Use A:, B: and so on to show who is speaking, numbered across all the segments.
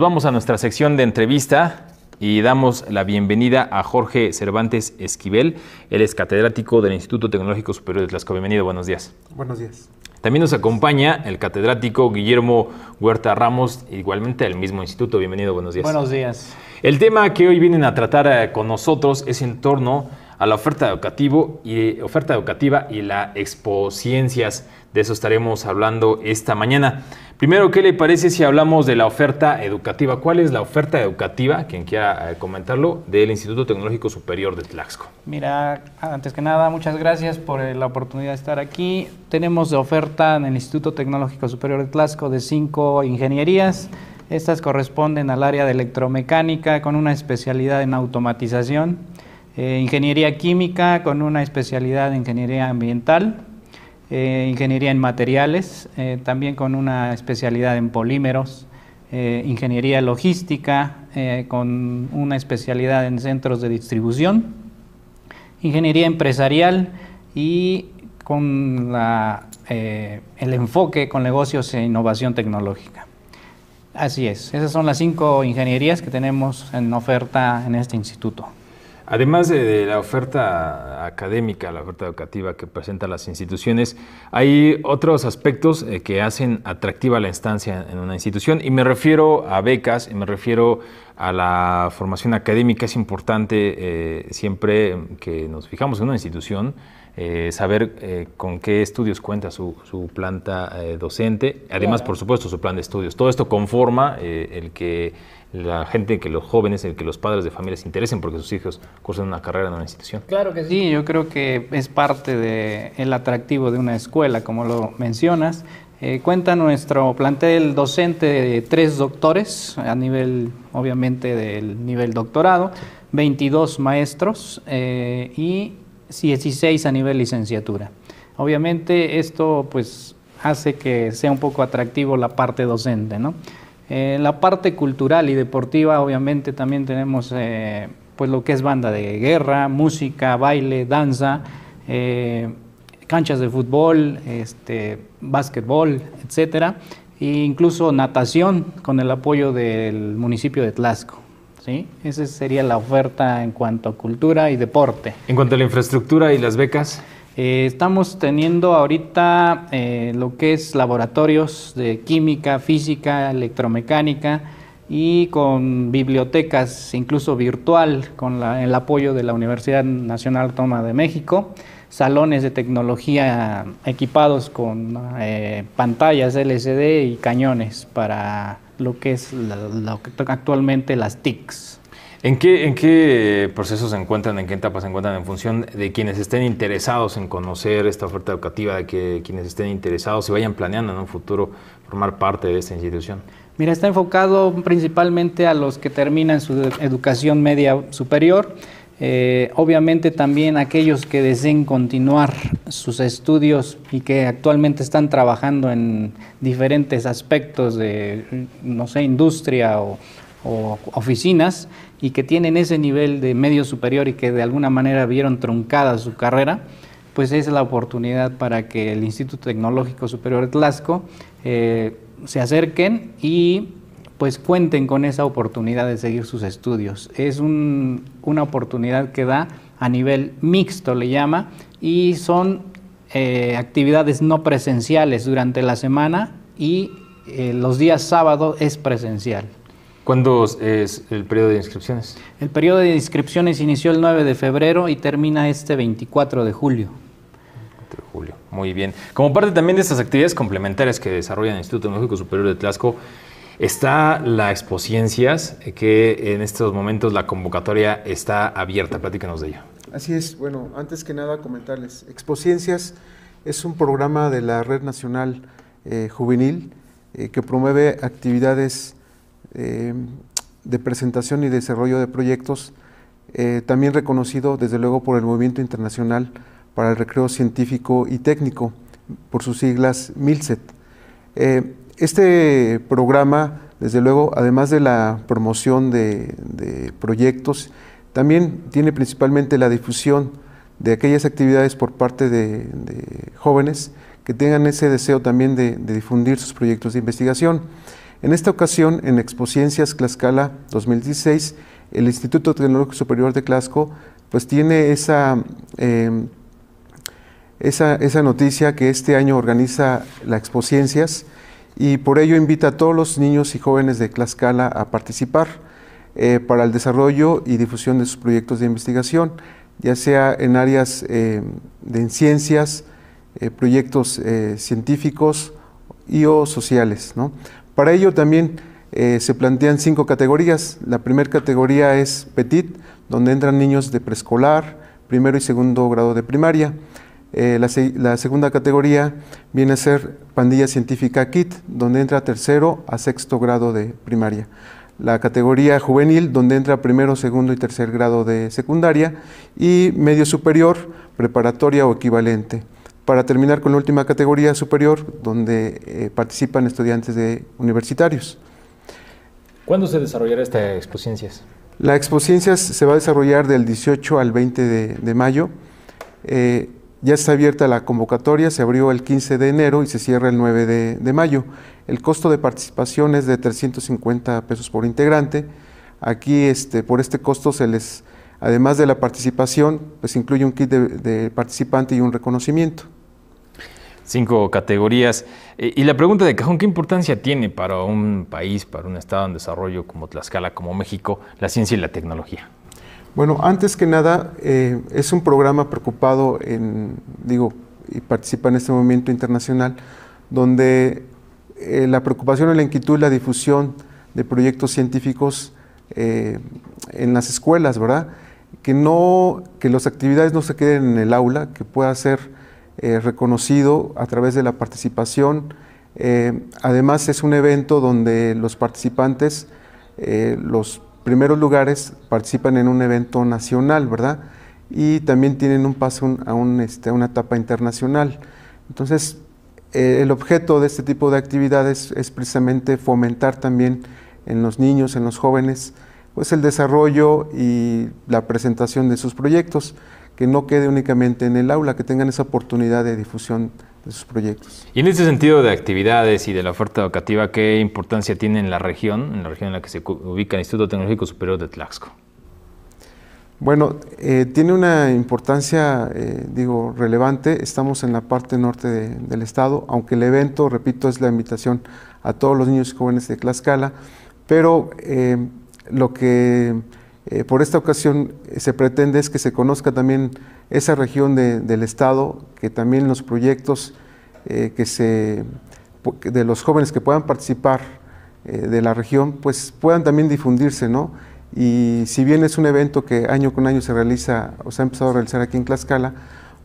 A: Vamos a nuestra sección de entrevista y damos la bienvenida a Jorge Cervantes Esquivel. Él es catedrático del Instituto Tecnológico Superior de Tlaxco. Bienvenido, buenos días. Buenos días. También nos acompaña el catedrático Guillermo Huerta Ramos, igualmente del mismo instituto. Bienvenido, buenos días. Buenos días. El tema que hoy vienen a tratar eh, con nosotros es en torno a la oferta, educativo y, oferta educativa y la expociencias. De eso estaremos hablando esta mañana. Primero, ¿qué le parece si hablamos de la oferta educativa? ¿Cuál es la oferta educativa, quien quiera eh, comentarlo, del Instituto Tecnológico Superior de Tlaxco?
B: Mira, antes que nada, muchas gracias por eh, la oportunidad de estar aquí. Tenemos de oferta en el Instituto Tecnológico Superior de Tlaxco de cinco ingenierías. Estas corresponden al área de electromecánica con una especialidad en automatización, eh, ingeniería química con una especialidad en ingeniería ambiental, eh, ingeniería en materiales, eh, también con una especialidad en polímeros, eh, ingeniería logística, con una especialidad en centros de distribución, ingeniería empresarial y con el enfoque con negocios e innovación tecnológica. Así es, esas son las cinco ingenierías que tenemos en oferta en este instituto.
A: Además de, la oferta académica, la oferta educativa que presentan las instituciones, hay otros aspectos eh, que hacen atractiva la instancia en una institución y me refiero a becas y me refiero a la formación académica es importante eh, siempre que nos fijamos en una institución eh, saber eh, con qué estudios cuenta su, su planta docente, además por supuesto su plan de estudios. Todo esto conforma el que la gente, que los jóvenes, el que los padres de familia se interesen porque sus hijos cursan una carrera en una institución.
B: Claro que sí, yo creo que es parte del el atractivo de una escuela, como lo mencionas. Eh, cuenta nuestro plantel docente de tres doctores, a nivel, obviamente, del nivel doctorado, 22 maestros eh, y 16 a nivel licenciatura. Obviamente esto pues hace que sea un poco atractivo la parte docente, ¿no? Eh, la parte cultural y deportiva, obviamente también tenemos pues lo que es banda de guerra, música, baile, danza, canchas de fútbol, este, básquetbol, etcétera, e incluso natación con el apoyo del municipio de Tlaxco. ¿sí? Esa sería la oferta en cuanto a cultura y deporte. En cuanto a la infraestructura y las becas. Eh, estamos teniendo ahorita eh, lo que es laboratorios de química, física, electromecánica, y con bibliotecas incluso virtual, con el apoyo de la Universidad Nacional Autónoma de México, salones de tecnología equipados con eh, pantallas LCD y cañones para lo que es lo que actualmente las TICs.
A: ¿En qué, ¿En qué procesos se encuentran, en qué etapas se encuentran en función de quienes estén interesados en conocer esta oferta educativa, de que quienes estén interesados y vayan planeando en un futuro formar parte de esta institución?
B: Mira, está enfocado
A: principalmente a los que terminan su educación media superior,
B: eh, obviamente también aquellos que deseen continuar sus estudios y que actualmente están trabajando en diferentes aspectos de, no sé, industria o, oficinas y que tienen ese nivel de medio superior y que de alguna manera vieron truncada su carrera, pues es la oportunidad para que el Instituto Tecnológico Superior de Tlaxco eh, se acerquen y pues cuenten con esa oportunidad de seguir sus estudios. Es una oportunidad que da a nivel mixto, le llama, y son eh, actividades no presenciales durante la semana y eh, los días sábado es presencial.
A: ¿Cuándo es el periodo de inscripciones? El periodo de inscripciones inició el 9 de febrero y termina este 24 de julio. Julio. Muy bien. Como parte también de estas actividades complementarias que desarrolla el Instituto Tecnológico Superior de Tlaxco, está la Expociencias, eh, que en estos momentos la convocatoria está abierta. Platícanos de ella.
C: Así es. Bueno, antes que nada comentarles, Expociencias es un programa de la Red Nacional eh, Juvenil eh, que promueve actividades em, de presentación y desarrollo de proyectos, también reconocido desde luego por el movimiento internacional para el Recreo Científico y Técnico, por sus siglas MILSET. Eh, este programa, desde luego, además de la promoción de, proyectos, también tiene principalmente la difusión de aquellas actividades por parte de, jóvenes que tengan ese deseo también de, difundir sus proyectos de investigación. En esta ocasión, en Expociencias Clascala 2016, el Instituto Tecnológico Superior de Clasco, pues tiene esa eh, esa, noticia que este año organiza la Expociencias y por ello invita a todos los niños y jóvenes de Tlaxcala a participar eh, para el desarrollo y difusión de sus proyectos de investigación, ya sea en áreas eh, de ciencias, eh, proyectos científicos y o sociales. Para ello también se plantean cinco categorías. La primera categoría es Petit, donde entran niños de preescolar, primero y segundo grado de primaria. Eh, la, segunda categoría viene a ser pandilla científica KIT, donde entra tercero a sexto grado de primaria. La categoría juvenil, donde entra primero, segundo y tercer grado de secundaria. Y medio superior, preparatoria o equivalente. Para terminar con la última categoría superior, donde eh, participan estudiantes de universitarios.
A: ¿Cuándo se desarrollará esta Expociencias?
C: La Expociencias se va a desarrollar del 18 al 20 de, mayo. Eh, ya está abierta la convocatoria, se abrió el 15 de enero y se cierra el 9 de, mayo. El costo de participación es de 350 pesos por integrante. Aquí, este, por este costo, se les, además de la participación, pues incluye un kit de, de participante y un reconocimiento.
A: Cinco categorías. Eh, y la pregunta de cajón, ¿qué importancia tiene para un país, para un estado en desarrollo como Tlaxcala, como México, la ciencia y la tecnología?
C: Bueno, antes que nada, eh, es un programa preocupado en, digo, y participa en este movimiento internacional, donde eh, la preocupación, la inquietud, la difusión de proyectos científicos eh, en las escuelas, ¿verdad? Que, no, que las actividades no se queden en el aula, que pueda ser reconocido a través de la participación. además, es un evento donde los participantes, los primeros lugares participan en un evento nacional, ¿verdad? Y también tienen un paso este, a, una etapa internacional. Entonces, eh, el objeto de este tipo de actividades es precisamente fomentar también en los niños, en los jóvenes, pues el desarrollo y la presentación de sus proyectos, que no quede únicamente en el aula, que tengan esa oportunidad de difusión de sus proyectos.
A: Y en este sentido de actividades y de la oferta educativa, ¿qué importancia tiene en la región, en la región en la que se ubica el Instituto Tecnológico Superior de Tlaxco?
C: Bueno, eh, tiene una importancia, eh, digo, relevante. Estamos en la parte norte del estado, aunque el evento, repito, es la invitación a todos los niños y jóvenes de Tlaxcala, pero eh, lo que eh, por esta ocasión eh, se pretende es que se conozca también esa región del Estado, que también los proyectos eh, que se, de los jóvenes que puedan participar de la región, pues puedan también difundirse, ¿no? Y si bien es un evento que año con año se realiza o se ha empezado a realizar aquí en Tlaxcala,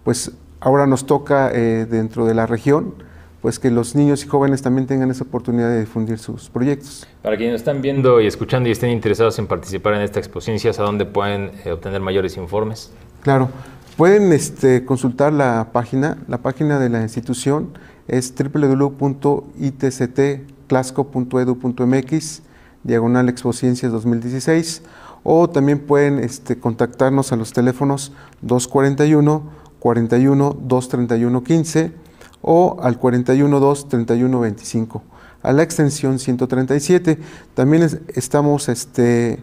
C: pues ahora nos toca dentro de la región pues que los niños y jóvenes también tengan esa oportunidad de difundir sus proyectos.
A: Para quienes están viendo y escuchando y estén interesados en participar en esta exposición, ¿a dónde pueden eh, obtener mayores informes?
C: Claro, pueden este, consultar la página, la página de la institución es www.itctclasco.edu.mx, diagonal Expociencias 2016, o también pueden este, contactarnos a los teléfonos 241 41 231 15 o al 412-3125, a la extensión 137. También estamos este,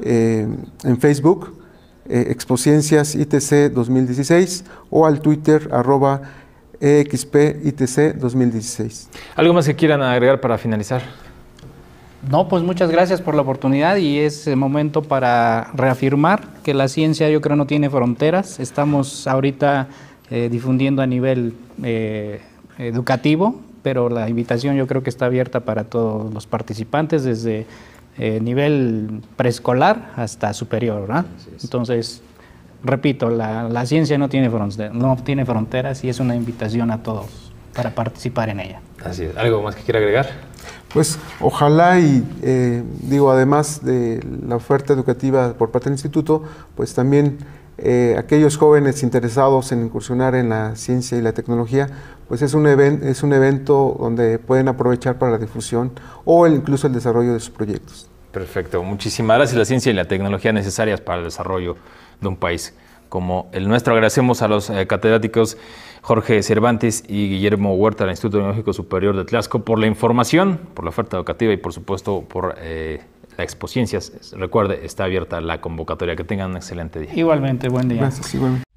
C: eh, en Facebook, eh, Expociencias ITC 2016, o al Twitter arroba EXP ITC 2016. ¿Algo más que quieran agregar para finalizar?
B: No, pues muchas gracias por la oportunidad y es el momento para reafirmar que la ciencia yo creo no tiene fronteras. Estamos ahorita eh, difundiendo a nivel eh, educativo, pero la invitación yo creo que está abierta para todos los participantes, desde eh, nivel preescolar hasta superior. Entonces, repito, la, la, ciencia no tiene, fronteras, no tiene fronteras y es una invitación a todos para participar en ella.
A: Así es. ¿Algo más que quiera agregar?
C: Pues ojalá y digo, además de la oferta educativa por parte del instituto, pues también eh, aquellos jóvenes interesados en incursionar en la ciencia y la tecnología, pues es un, es un evento donde pueden aprovechar para la difusión o incluso el desarrollo de sus proyectos.
A: Perfecto, muchísimas gracias. La ciencia y la tecnología necesarias para el desarrollo de un país como el nuestro. Agradecemos a los eh, catedráticos Jorge Cervantes y Guillermo Huerta del Instituto Tecnológico Superior de Tlaxco por la información, por la oferta educativa y por supuesto por... Eh, la Expociencias. Recuerde, está abierta la convocatoria. Que tengan un excelente día. Igualmente, buen día. Gracias,
C: igualmente.